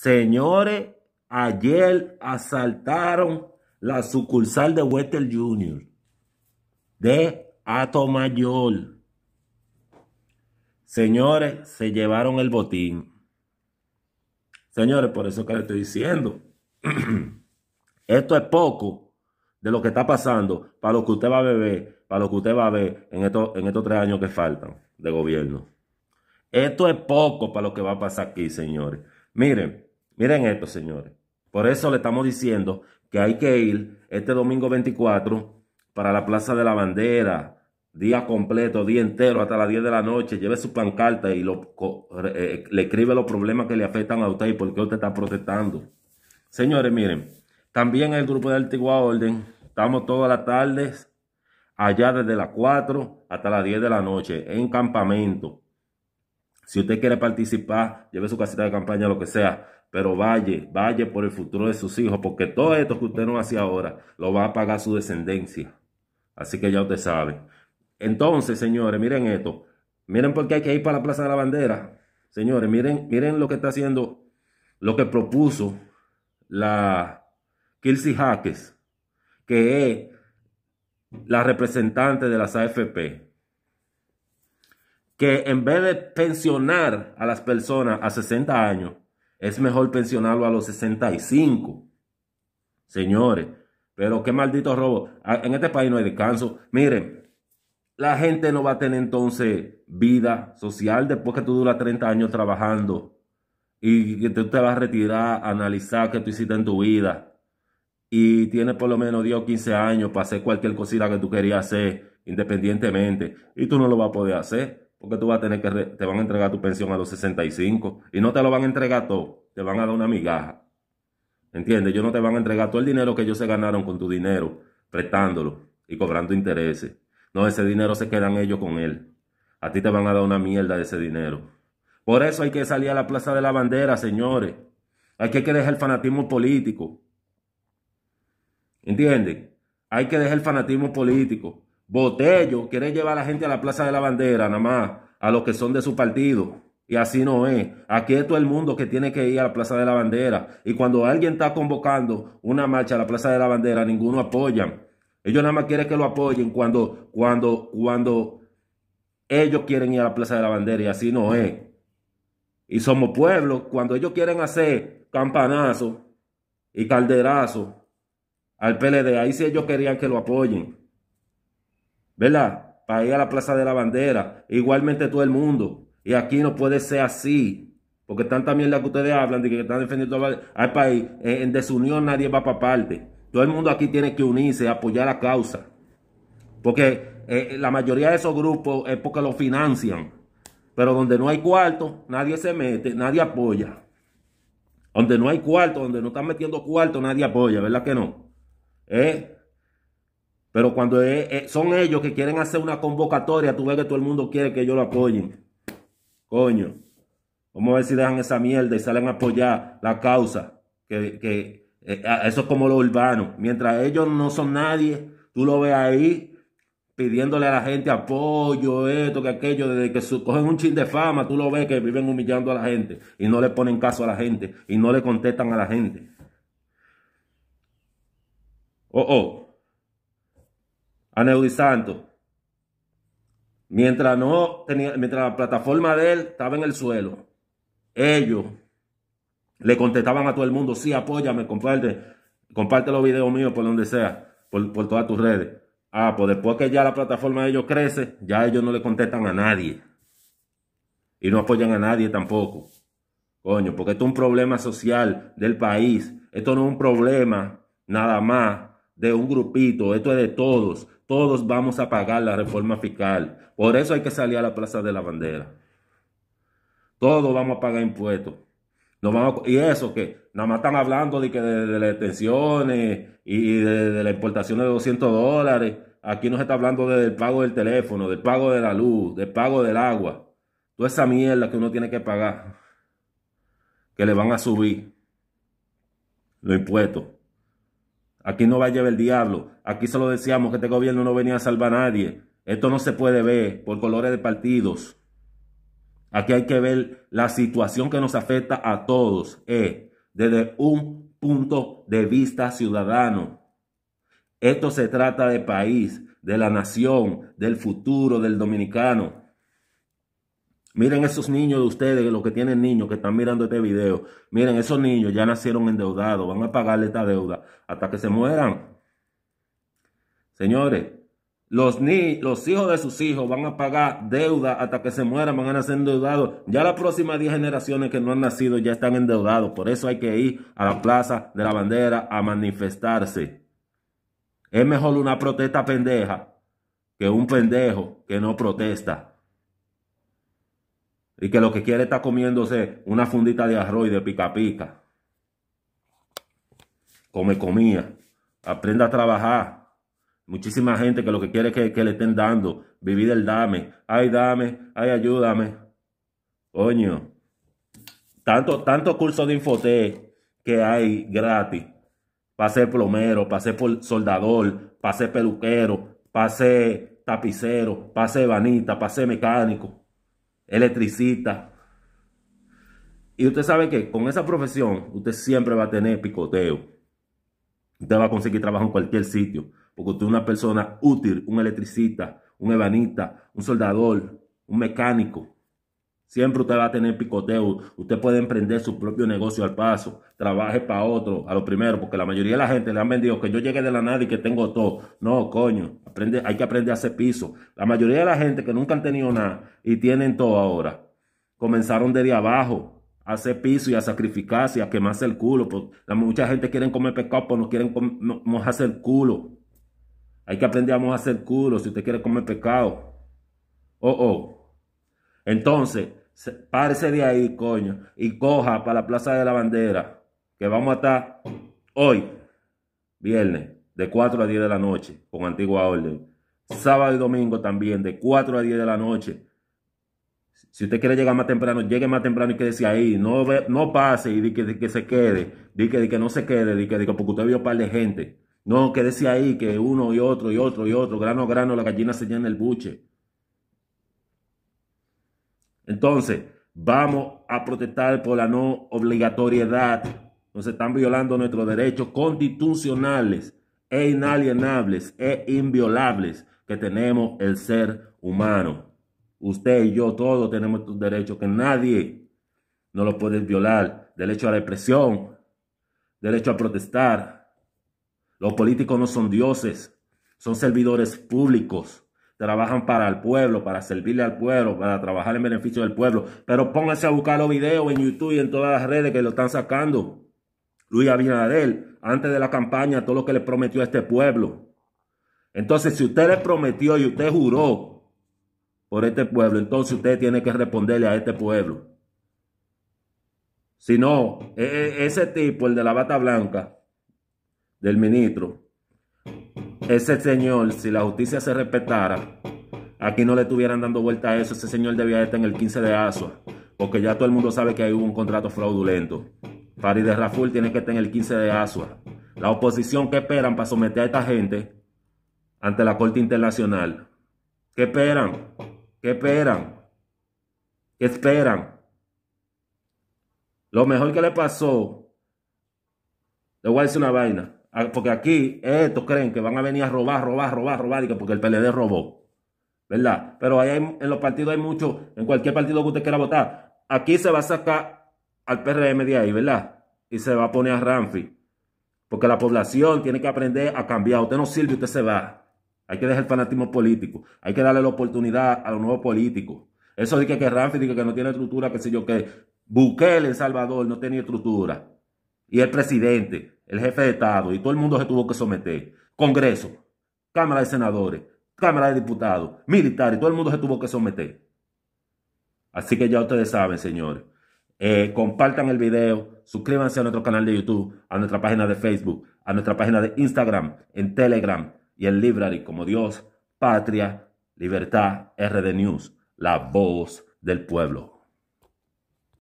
Señores, ayer asaltaron la sucursal de Wester Junior de Ato Mayor. Señores, se llevaron el botín. Señores, por eso que le estoy diciendo. Esto es poco de lo que está pasando para lo que usted va a beber, para lo que usted va a ver en en estos tres años que faltan de gobierno. Esto es poco para lo que va a pasar aquí, señores. Miren, Miren esto, señores. Por eso le estamos diciendo que hay que ir este domingo 24 para la Plaza de la Bandera, día completo, día entero, hasta las 10 de la noche, lleve su pancarta y eh, le escribe los problemas que le afectan a usted y por qué usted está protestando. Señores, miren, también el grupo de Antigua Orden, estamos todas las tardes, allá desde las 4 hasta las 10 de la noche, en campamento. Si usted quiere participar, lleve su casita de campaña, lo que sea, pero vaya, vaya por el futuro de sus hijos, porque todo esto que usted no hace ahora lo va a pagar su descendencia. Así que ya usted sabe. Entonces, señores, miren esto. Miren por qué hay que ir para la Plaza de la Bandera. Señores, miren, miren lo que está haciendo, lo que propuso la Kirsi Jaques, que es la representante de las AFP que en vez de pensionar a las personas a 60 años, es mejor pensionarlo a los 65. Señores, pero qué maldito robo. Ah, en este país no hay descanso. Miren, la gente no va a tener entonces vida social después que tú duras 30 años trabajando y que tú te vas a retirar analizar qué tú hiciste en tu vida y tienes por lo menos 10 o 15 años para hacer cualquier cosita que tú querías hacer independientemente y tú no lo vas a poder hacer porque tú vas a tener que, te van a entregar tu pensión a los 65 y no te lo van a entregar todo, te van a dar una migaja. ¿Entiendes? Yo no te van a entregar todo el dinero que ellos se ganaron con tu dinero, prestándolo y cobrando intereses. No, ese dinero se quedan ellos con él. A ti te van a dar una mierda de ese dinero. Por eso hay que salir a la Plaza de la Bandera, señores. Hay que dejar el fanatismo político. ¿Entienden? Hay que dejar el fanatismo político. Botello quiere llevar a la gente a la Plaza de la Bandera, nada más, a los que son de su partido. Y así no es. Aquí es todo el mundo que tiene que ir a la Plaza de la Bandera. Y cuando alguien está convocando una marcha a la Plaza de la Bandera, ninguno apoya. Ellos nada más quieren que lo apoyen cuando, cuando, cuando ellos quieren ir a la Plaza de la Bandera. Y así no es. Y somos pueblo. Cuando ellos quieren hacer campanazo y calderazo al PLD, ahí sí ellos querían que lo apoyen. ¿verdad? Para ir a la Plaza de la Bandera, igualmente todo el mundo. Y aquí no puede ser así, porque están también las que ustedes hablan de que están defendiendo al país, eh, en desunión nadie va para parte. Todo el mundo aquí tiene que unirse, apoyar la causa. Porque eh, la mayoría de esos grupos es porque los financian. Pero donde no hay cuarto, nadie se mete, nadie apoya. Donde no hay cuarto, donde no están metiendo cuarto, nadie apoya, ¿verdad que no? ¿Eh? Pero cuando e, e, son ellos que quieren hacer una convocatoria, tú ves que todo el mundo quiere que ellos lo apoyen. Coño. Vamos a ver si dejan esa mierda y salen a apoyar la causa. Que, eh, eso es como los urbano. Mientras ellos no son nadie, tú lo ves ahí pidiéndole a la gente apoyo, esto, que aquello, desde que cogen un chin de fama, tú lo ves que viven humillando a la gente y no le ponen caso a la gente y no le contestan a la gente. Oh, oh. Mientras, no mientras la plataforma de él estaba en el suelo, ellos le contestaban a todo el mundo, sí, apóyame, comparte, comparte los videos míos por donde sea, por, por todas tus redes. Ah, pues después que ya la plataforma de ellos crece, ya ellos no le contestan a nadie. Y no apoyan a nadie tampoco. Coño, porque esto es un problema social del país. Esto no es un problema nada más de un grupito. Esto es de todos todos vamos a pagar la reforma fiscal. Por eso hay que salir a la Plaza de la Bandera. Todos vamos a pagar impuestos. y eso que nada más están hablando de que de, las extensiones y de, la importación de 200 dólares. Aquí nos está hablando del pago del teléfono, del pago de la luz, del pago del agua. Toda esa mierda que uno tiene que pagar, que le van a subir los impuestos. Aquí no va a llevar el diablo. Aquí solo decíamos que este gobierno no venía a salvar a nadie. Esto no se puede ver por colores de partidos. Aquí hay que ver la situación que nos afecta a todos eh, desde un punto de vista ciudadano. Esto se trata de país, de la nación, del futuro del dominicano. Miren esos niños de ustedes, los que tienen niños que están mirando este video. Miren, esos niños ya nacieron endeudados, van a pagarle esta deuda hasta que se mueran. Señores, los, los hijos de sus hijos van a pagar deuda hasta que se mueran, van a nacer endeudados. Ya las próximas 10 generaciones que no han nacido ya están endeudados. Por eso hay que ir a la Plaza de la Bandera a manifestarse. Es mejor una protesta pendeja que un pendejo que no protesta y que lo que quiere está comiéndose una fundita de arroz y de pica pica. Come comía. Aprenda a trabajar. Muchísima gente que lo que quiere es que, le estén dando. Vivir el dame. Ay, dame. Ay, ayúdame. Coño. Tanto, tanto curso de infote que hay gratis. Para ser plomero, para ser soldador, para ser peluquero, para ser tapicero, para ser banita, para ser mecánico electricista. Y usted sabe que con esa profesión usted siempre va a tener picoteo. Usted va a conseguir trabajo en cualquier sitio, porque usted es una persona útil, un electricista, un ebanista, un soldador, un mecánico. Siempre usted va a tener picoteo. Usted puede emprender su propio negocio al paso. Trabaje para otro, a lo primero, porque la mayoría de la gente le han vendido que yo llegue de la nada y que tengo todo. No, coño. Aprende, hay que aprender a hacer piso. La mayoría de la gente que nunca han tenido nada y tienen todo ahora, comenzaron desde abajo a hacer piso y a sacrificarse y a quemarse el culo. la, mucha gente quiere comer pescado, pero pues no quieren mojarse el culo. Hay que aprender a mojarse el culo si usted quiere comer pescado. Oh, oh. Entonces, párese de ahí, coño, y coja para la Plaza de la Bandera, que vamos a estar hoy, viernes, de 4 a 10 de la noche, con antigua orden. Sábado y domingo también, de 4 a 10 de la noche. Si usted quiere llegar más temprano, llegue más temprano y quédese ahí. No, no pase y di que, se quede, di que, que no se quede, di que, porque usted vio un par de gente. No, quédese ahí, que uno y otro y otro y otro, grano a grano, la gallina se llena el buche. Entonces, vamos a protestar por la no obligatoriedad. Nos están violando nuestros derechos constitucionales e inalienables e inviolables que tenemos el ser humano. Usted y yo todos tenemos estos derechos que nadie no los puede violar. Derecho a la expresión, derecho a protestar. Los políticos no son dioses, son servidores públicos trabajan para el pueblo, para servirle al pueblo, para trabajar en beneficio del pueblo. Pero pónganse a buscar los videos en YouTube y en todas las redes que lo están sacando. Luis Abinader, antes de la campaña, todo lo que le prometió a este pueblo. Entonces, si usted le prometió y usted juró por este pueblo, entonces usted tiene que responderle a este pueblo. Si no, e, e, ese tipo, el de la bata blanca, del ministro, ese señor, si la justicia se respetara, aquí no le estuvieran dando vuelta a eso. Ese señor debía estar en el 15 de Asua, porque ya todo el mundo sabe que ahí hubo un contrato fraudulento. de Raful tiene que estar en el 15 de Asua. La oposición ¿qué esperan para someter a esta gente ante la Corte Internacional. ¿Qué esperan? ¿Qué esperan? ¿Qué esperan? Lo mejor que le pasó, le voy a decir una vaina. Ah, porque aquí estos eh, creen que van a venir a robar, robar, robar, robar, porque el PLD robó. ¿Verdad? Pero en los partidos hay mucho, en cualquier partido que usted quiera votar. Aquí se va a sacar al PRM de ahí, ¿verdad? Y se va a poner a Ramfi. Porque la población tiene que aprender a cambiar. Usted no sirve, usted se va. Hay que dejar el fanatismo político. Hay que darle la oportunidad a los nuevos políticos. Eso dice que, que Ramfi dice que no tiene estructura, que sé yo, que Bukele en Salvador no tenía estructura y el presidente, el jefe de Estado, y todo el mundo se tuvo que someter. Congreso, Cámara de Senadores, Cámara de Diputados, militares, todo el mundo se tuvo que someter. Así que ya ustedes saben, señores. Eh, compartan el video, suscríbanse a nuestro canal de YouTube, a nuestra página de Facebook, a nuestra página de Instagram, en Telegram y en Library como Dios, Patria, Libertad, RD News, la voz del pueblo.